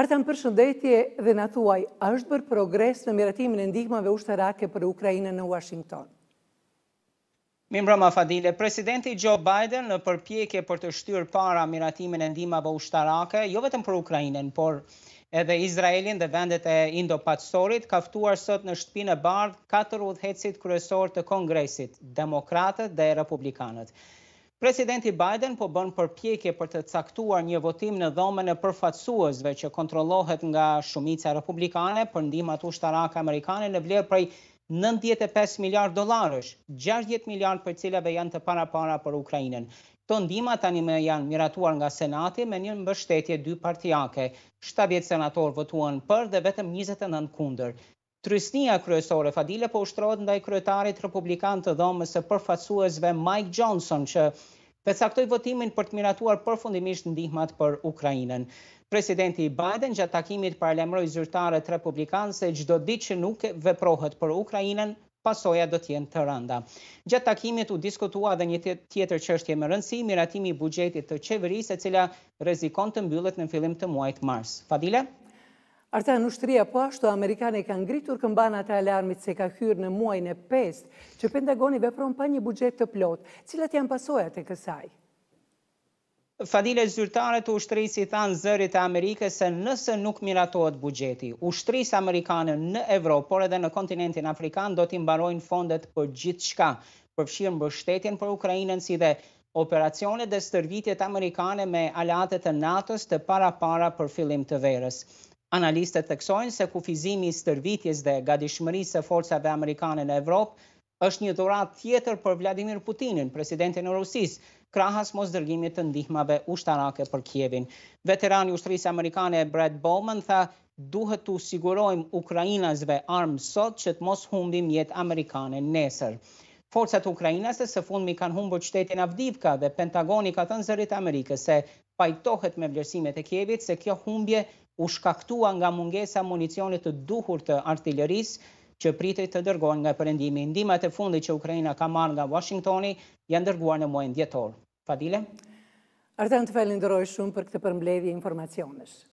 Partan për shëndetje dhe në tuaj, a është bërë progres në miratimin e ndihmave ushtarake për Ukrajinë në Washington? Mimra fadile, presidenti Joe Biden në përpjekje për të shtyrë para miratimin e ndihmave ushtarake, jo vetëm për Ukrajinën, por edhe Izraelin dhe vendet e indo patsorit kaftuar sot në shtëpinë e bardhë katër udhëhecit kryesor të Kongresit, demokratët dhe republikanët. Presidenti Biden po bën përpjekje për të caktuar një votim në dhomën e përfaqësuesve që kontrollohet nga shumica republikane për ndihmat ushtarake amerikane në vlerë prej 95 miliardë dollarësh, 60 miliard për cilave janë të para para për Ukrainën. Kto ndihma tani më janë miratuar nga Senati me një mbështetje dy partijake. 70 senatorë votuan për dhe vetëm 29 kundër. Trysnia kryesore Fadile po ushtrohet ndaj kryetarit republikan të dhomës së përfaqësuesve Mike Johnson që përcaktoi votimin për të miratuar përfundimisht ndihmat për Ukrainën. Presidenti Biden gjatë takimit paralajmëroi zyrtarët republikan se çdo ditë që nuk veprohet për Ukrainën, pasoja do të jenë të rënda. Gjatë takimit u diskutua edhe një tjetër çështje me rëndësi, miratimi i buxhetit të qeverisë, e cila rrezikon të mbyllet në fillim të muajit mars. Fadile Arta në shtëria po ashtu, Amerikanë i kanë gritur këmbanat e alarmit se ka hyrë në muajnë e pest, që Pentagoni vepron pa një bugjet të plot. Cilat janë pasojat e kësaj? Fadile zyrtare të ushtrisë i thanë zërit e Amerike se nëse nuk miratohet bugjeti, ushtrisë Amerikanë në Evropë, por edhe në kontinentin Afrikan, do të mbarojnë fondet për gjithë shka, përfshirë mbështetjen për Ukrajinën si dhe operacionet dhe stërvitjet Amerikane me alatet e NATO-s të para-para për fillim të verës. Analistët të kësojnë se kufizimi i stërvitjes dhe gatishmërisë e forcave Amerikanë në Evropë është një dhurat tjetër për Vladimir Putinin, presidentin e Rusis, krahas mos dërgjimit të ndihmave ushtarake për Kjevin. Veterani ushtërisë Amerikanë e Brad Bowman tha duhet të sigurojmë Ukrajinasve armë sot që të mos humbim jetë Amerikanë nesër. Forcat Ukrajinas së fundmi kanë humbur qytetin Avdivka dhe Pentagoni ka të nëzërit Amerikës se pajtohet me vlerësimet e Kjevit se kjo humbje u shkaktua nga mungesa municionit të duhur të artilleris që pritej të dërgojnë nga përëndimi. Ndimat e fundi që Ukrajina ka marrë nga Washingtoni janë dërguar në muajnë djetor. Fadile? Arten të felin dëroj shumë për këtë përmbledhje informacionisht.